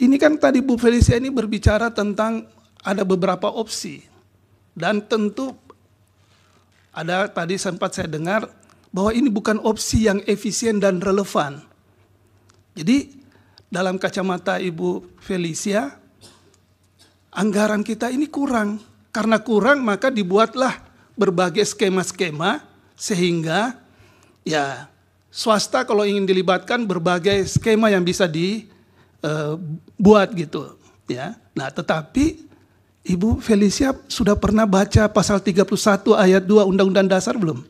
Ini kan tadi Bu Felicia ini berbicara tentang ada beberapa opsi. Dan tentu ada tadi sempat saya dengar bahwa ini bukan opsi yang efisien dan relevan. Jadi dalam kacamata Ibu Felicia, anggaran kita ini kurang. Karena kurang maka dibuatlah berbagai skema-skema sehingga ya swasta kalau ingin dilibatkan berbagai skema yang bisa di Eh, buat gitu ya. Nah, tetapi Ibu Felicia sudah pernah baca pasal 31 ayat 2 Undang-Undang Dasar belum?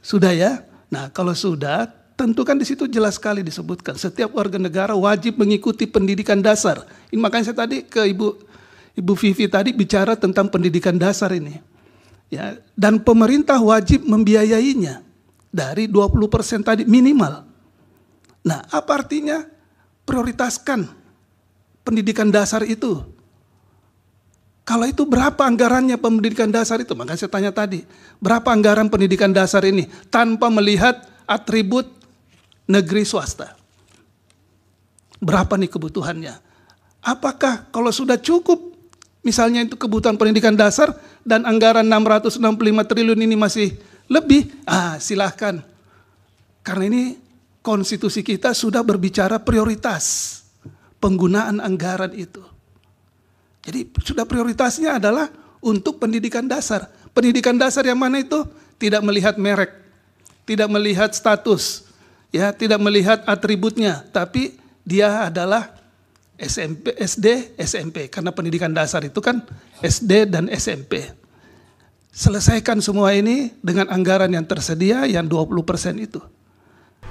Sudah ya? Nah, kalau sudah, tentu kan di situ jelas sekali disebutkan setiap warga negara wajib mengikuti pendidikan dasar. Ini makanya saya tadi ke Ibu Ibu Vivi tadi bicara tentang pendidikan dasar ini. Ya, dan pemerintah wajib membiayainya dari 20% tadi minimal. Nah, apa artinya? prioritaskan pendidikan dasar itu. Kalau itu berapa anggarannya pendidikan dasar itu? Maka saya tanya tadi, berapa anggaran pendidikan dasar ini tanpa melihat atribut negeri swasta? Berapa nih kebutuhannya? Apakah kalau sudah cukup misalnya itu kebutuhan pendidikan dasar dan anggaran 665 triliun ini masih lebih, ah silahkan. Karena ini konstitusi kita sudah berbicara prioritas penggunaan anggaran itu. Jadi sudah prioritasnya adalah untuk pendidikan dasar. Pendidikan dasar yang mana itu? Tidak melihat merek, tidak melihat status, ya, tidak melihat atributnya, tapi dia adalah SMP, SD, SMP karena pendidikan dasar itu kan SD dan SMP. Selesaikan semua ini dengan anggaran yang tersedia yang 20% itu.